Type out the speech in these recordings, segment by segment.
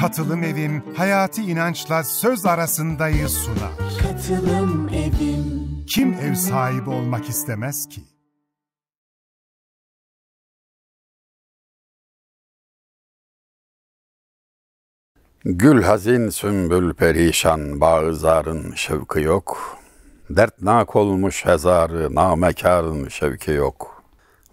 Katılım Evim Hayati İnanç'la Söz Arasında'yı sunar. Katılım Evim Kim ev sahibi olmak istemez ki? Gül hazin sümbül perişan bağızarın şevki yok. Dertnak olmuş hezarı namekarın şevki yok.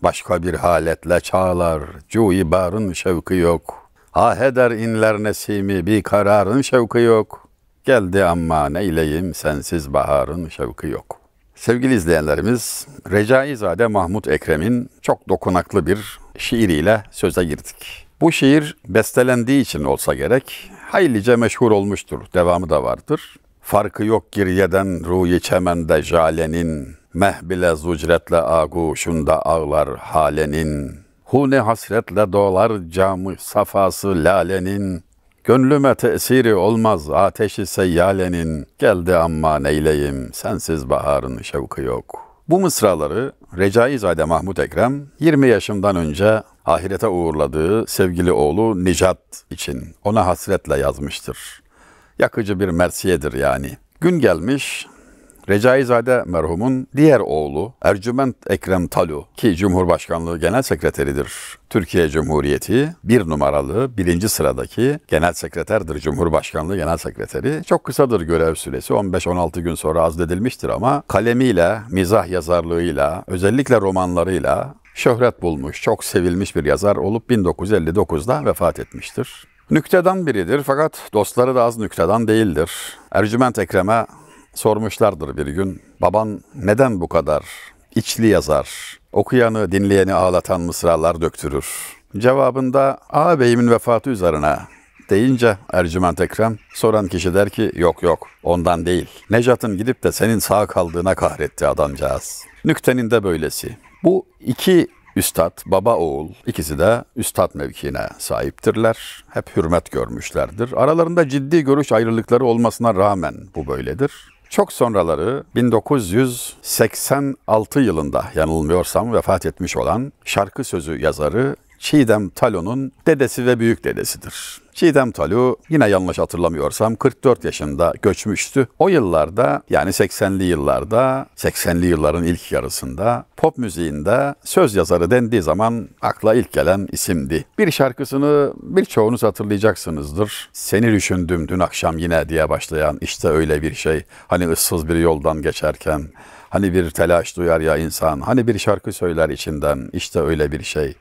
Başka bir haletle çağlar, cuibarın şevki yok.'' Ah eder inler nesimi bir kararın şevki yok. Geldi amma neyleyim sensiz baharın şevki yok. Sevgili izleyenlerimiz, Recaizade Mahmut Ekrem'in çok dokunaklı bir şiiriyle söze girdik. Bu şiir bestelendiği için olsa gerek haylice meşhur olmuştur. Devamı da vardır. Farkı yok giryeden ruhi çemende jalenin, mehbile zucretle aguşunda ağlar halenin, Hu ne hasretle doğlar camı safası lalenin. Gönlüme tesiri olmaz ateşi seyyalenin. Geldi amma neyleyim sensiz baharın şevki yok.'' Bu mısraları Recaizade Mahmut Ekrem 20 yaşından önce ahirete uğurladığı sevgili oğlu Nijat için ona hasretle yazmıştır. Yakıcı bir mersiyedir yani. Gün gelmiş Recaizade merhumun diğer oğlu Ercüment Ekrem Talu ki Cumhurbaşkanlığı Genel Sekreteridir. Türkiye Cumhuriyeti bir numaralı birinci sıradaki genel sekreterdir Cumhurbaşkanlığı Genel Sekreteri. Çok kısadır görev süresi 15-16 gün sonra azledilmiştir ama kalemiyle, mizah yazarlığıyla, özellikle romanlarıyla şöhret bulmuş, çok sevilmiş bir yazar olup 1959'da vefat etmiştir. Nükteden biridir fakat dostları da az nükteden değildir. Ercüment Ekrem'e sormuşlardır bir gün. Baban neden bu kadar içli yazar? Okuyanı, dinleyeni ağlatan mısralar döktürür. Cevabında ağabeyimin vefatı üzerine deyince Ercüment Ekrem soran kişi der ki yok yok ondan değil. Necat'ın gidip de senin sağ kaldığına kahretti adamcağız. Nüktenin de böylesi. Bu iki Üstad, baba oğul ikisi de üstad mevkiine sahiptirler. Hep hürmet görmüşlerdir. Aralarında ciddi görüş ayrılıkları olmasına rağmen bu böyledir. Çok sonraları 1986 yılında yanılmıyorsam vefat etmiş olan şarkı sözü yazarı Çiğdem Talon'un dedesi ve büyük dedesidir. Çiğdem Talu yine yanlış hatırlamıyorsam 44 yaşında göçmüştü. O yıllarda yani 80'li yıllarda 80'li yılların ilk yarısında pop müziğinde söz yazarı dendiği zaman akla ilk gelen isimdi. Bir şarkısını birçoğunuz hatırlayacaksınızdır. Seni düşündüm dün akşam yine diye başlayan işte öyle bir şey. Hani ıssız bir yoldan geçerken hani bir telaş duyar ya insan hani bir şarkı söyler içinden işte öyle bir şey.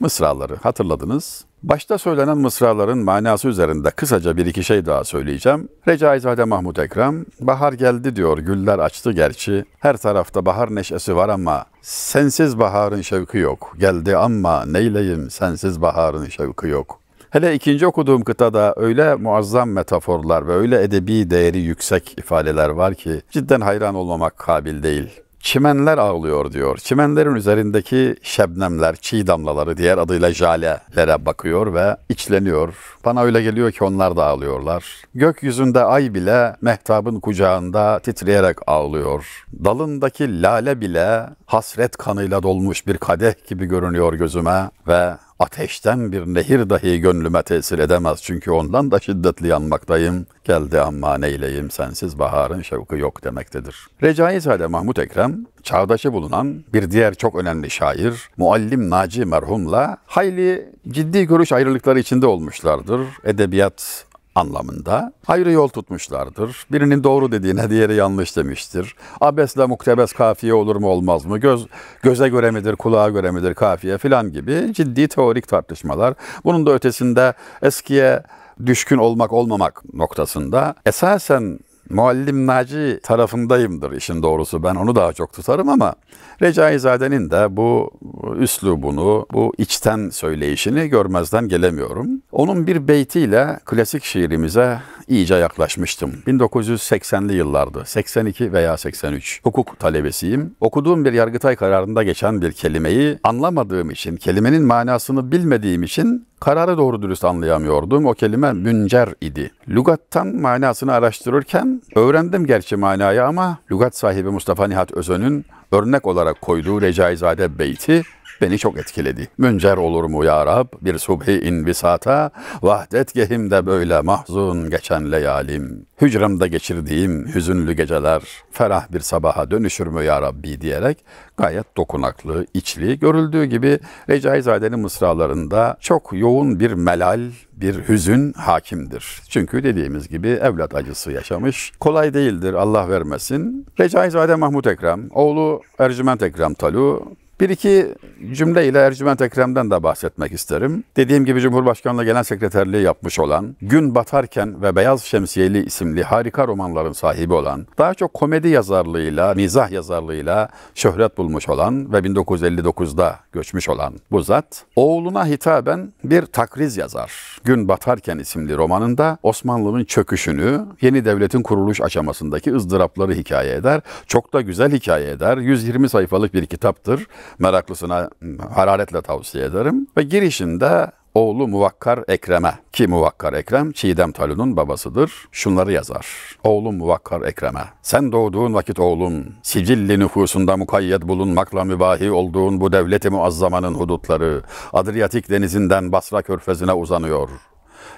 Mısraları hatırladınız. Başta söylenen mısraların manası üzerinde kısaca bir iki şey daha söyleyeceğim. Recaizade Mahmut Ekrem, bahar geldi diyor, güller açtı gerçi. Her tarafta bahar neşesi var ama sensiz baharın şevki yok. Geldi ama neyleyim sensiz baharın şevki yok. Hele ikinci okuduğum kıtada öyle muazzam metaforlar ve öyle edebi değeri yüksek ifadeler var ki cidden hayran olmamak kabil değil çimenler ağlıyor diyor. Çimenlerin üzerindeki şebnemler, çiğ damlaları diğer adıyla jalelere bakıyor ve içleniyor. Bana öyle geliyor ki onlar da ağlıyorlar. Gökyüzünde ay bile mehtabın kucağında titreyerek ağlıyor. Dalındaki lale bile hasret kanıyla dolmuş bir kadeh gibi görünüyor gözüme ve Ateşten bir nehir dahi gönlüme tesir edemez. Çünkü ondan da şiddetli yanmaktayım. Geldi amma neyleyim sensiz baharın şevki yok demektedir. Recaizade Mahmut Ekrem, çağdaşı bulunan bir diğer çok önemli şair, muallim Naci merhumla hayli ciddi görüş ayrılıkları içinde olmuşlardır. Edebiyat anlamında ayrı yol tutmuşlardır. Birinin doğru dediğine diğeri yanlış demiştir. Abesle muktebes kafiye olur mu olmaz mı? Göz, göze göre midir, kulağa göre midir kafiye filan gibi ciddi teorik tartışmalar. Bunun da ötesinde eskiye düşkün olmak olmamak noktasında esasen Muallim Naci tarafındayımdır işin doğrusu. Ben onu daha çok tutarım ama Recaizade'nin de bu üslubunu, bu içten söyleyişini görmezden gelemiyorum. Onun bir beytiyle klasik şiirimize iyice yaklaşmıştım. 1980'li yıllardı. 82 veya 83. Hukuk talebesiyim. Okuduğum bir Yargıtay kararında geçen bir kelimeyi anlamadığım için, kelimenin manasını bilmediğim için Kararı doğru dürüst anlayamıyordum. O kelime müncer idi. Lugattan manasını araştırırken öğrendim gerçi manayı ama lugat sahibi Mustafa Nihat Özön'ün örnek olarak koyduğu Recaizade beyti beni çok etkiledi. Müncer olur mu ya Rab bir subhi inbisata, vahdet gehimde böyle mahzun geçen leyalim. Hücremde geçirdiğim hüzünlü geceler ferah bir sabaha dönüşür mü ya Rabbi diyerek gayet dokunaklı, içli, görüldüğü gibi Recaizade'nin mısralarında çok yoğun bir melal, bir hüzün hakimdir. Çünkü dediğimiz gibi evlat acısı yaşamış. Kolay değildir Allah vermesin. Recaizade Mahmut Ekrem, oğlu Ercüment Ekrem Talu bir iki cümle ile Ercüment Ekrem'den de bahsetmek isterim. Dediğim gibi Cumhurbaşkanlığı Genel Sekreterliği yapmış olan, Gün Batarken ve Beyaz Şemsiyeli isimli harika romanların sahibi olan, daha çok komedi yazarlığıyla, mizah yazarlığıyla şöhret bulmuş olan ve 1959'da göçmüş olan bu zat, oğluna hitaben bir takriz yazar. Gün Batarken isimli romanında Osmanlı'nın çöküşünü, yeni devletin kuruluş aşamasındaki ızdırapları hikaye eder. Çok da güzel hikaye eder. 120 sayfalık bir kitaptır meraklısına hmm, hararetle tavsiye ederim. Ve girişinde oğlu Muvakkar Ekrem'e ki Muvakkar Ekrem Çiğdem Talun'un babasıdır. Şunları yazar. Oğlum Muvakkar Ekrem'e sen doğduğun vakit oğlum sicilli nüfusunda mukayyet bulunmakla mübahi olduğun bu devleti muazzamanın hudutları Adriyatik denizinden Basra körfezine uzanıyor.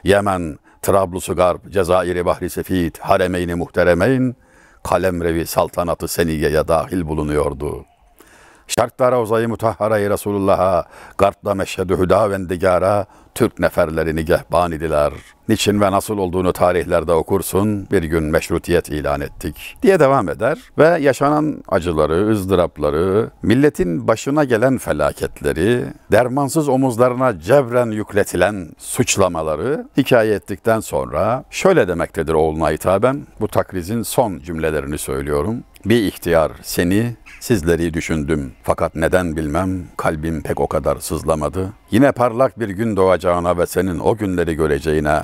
Yemen, Trablusu Garp, Cezayir-i Bahri Sefid, Haremeyni Muhteremeyn, Kalemrevi saltanatı seniyeye dahil bulunuyordu. Şarkta Ravza-i Mutahhara-i Resulullah'a, Gart'ta meşhed Hüda ve Türk neferlerini gehban idiler. Niçin ve nasıl olduğunu tarihlerde okursun, bir gün meşrutiyet ilan ettik diye devam eder ve yaşanan acıları, ızdırapları, milletin başına gelen felaketleri, dermansız omuzlarına cebren yükletilen suçlamaları hikaye ettikten sonra şöyle demektedir oğluna hitaben, bu takrizin son cümlelerini söylüyorum. Bir ihtiyar seni Sizleri düşündüm fakat neden bilmem kalbim pek o kadar sızlamadı. Yine parlak bir gün doğacağına ve senin o günleri göreceğine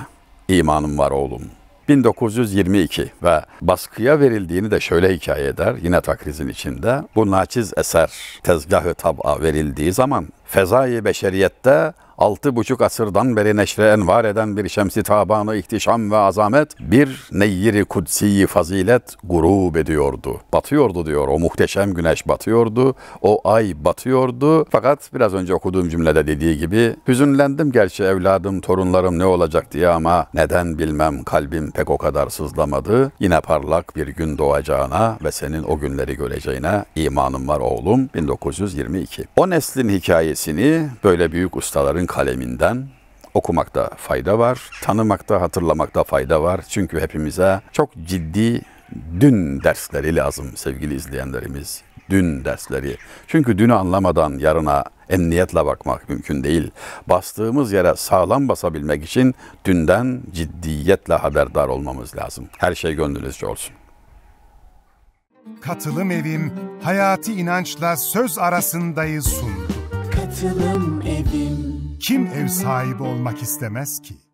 imanım var oğlum. 1922 ve baskıya verildiğini de şöyle hikaye eder yine takrizin içinde. Bu naçiz eser tezgahı tab'a verildiği zaman fezai beşeriyette altı buçuk asırdan beri neşre envar eden bir şemsi tabanı ihtişam ve azamet, bir neyiri kudsi fazilet gurub ediyordu. Batıyordu diyor, o muhteşem güneş batıyordu, o ay batıyordu. Fakat biraz önce okuduğum cümlede dediği gibi, hüzünlendim gerçi evladım, torunlarım ne olacak diye ama neden bilmem kalbim pek o kadar sızlamadı. Yine parlak bir gün doğacağına ve senin o günleri göreceğine imanım var oğlum. 1922. O neslin hikayesini böyle büyük ustaların Allah'ın kaleminden okumakta fayda var. Tanımakta, hatırlamakta fayda var. Çünkü hepimize çok ciddi dün dersleri lazım sevgili izleyenlerimiz. Dün dersleri. Çünkü dünü anlamadan yarına emniyetle bakmak mümkün değil. Bastığımız yere sağlam basabilmek için dünden ciddiyetle haberdar olmamız lazım. Her şey gönlünüzce olsun. Katılım Evim Hayati inançla Söz Arasında'yı sundu. Katılım Evim kim ev sahibi olmak istemez ki?